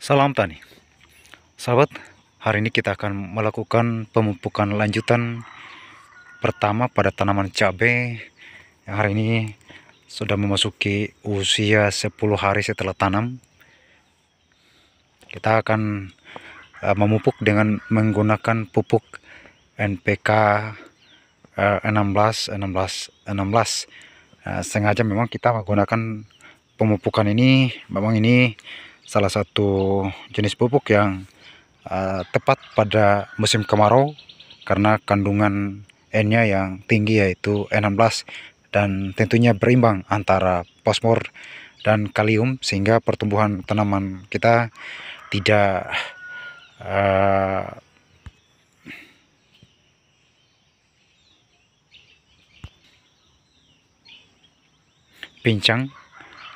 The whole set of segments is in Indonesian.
Salam tani. Sahabat, hari ini kita akan melakukan pemupukan lanjutan pertama pada tanaman cabai yang hari ini sudah memasuki usia 10 hari setelah tanam. Kita akan eh, memupuk dengan menggunakan pupuk NPK 16 16 16. sengaja memang kita menggunakan pemupukan ini memang ini salah satu jenis pupuk yang uh, tepat pada musim kemarau karena kandungan N-nya yang tinggi yaitu N16 dan tentunya berimbang antara fosfor dan kalium sehingga pertumbuhan tanaman kita tidak uh, pincang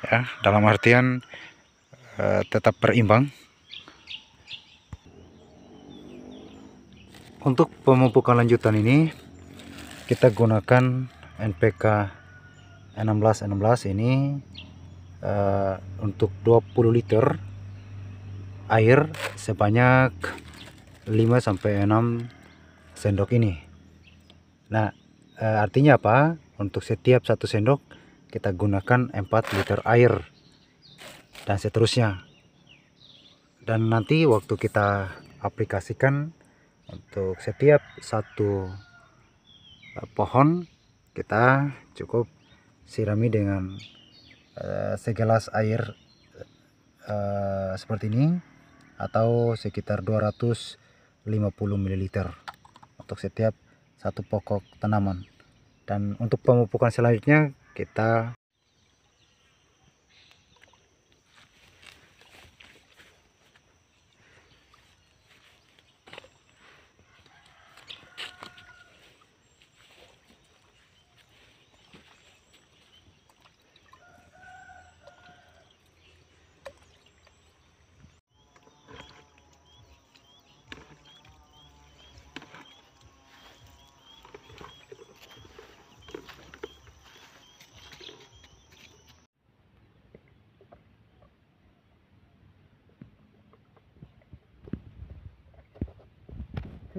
ya dalam artian Eh, tetap berimbang untuk pemupukan lanjutan ini kita gunakan NPK 1616 ini uh, untuk 20 liter air sebanyak 5 sampai 6 sendok ini. Nah, uh, artinya apa? Untuk setiap satu sendok kita gunakan 4 liter air dan seterusnya dan nanti waktu kita aplikasikan untuk setiap satu e, pohon kita cukup sirami dengan uh, segelas air uh, seperti ini atau sekitar 250 ml untuk setiap satu pokok tanaman dan untuk pemupukan selanjutnya kita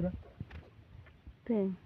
né? Tem.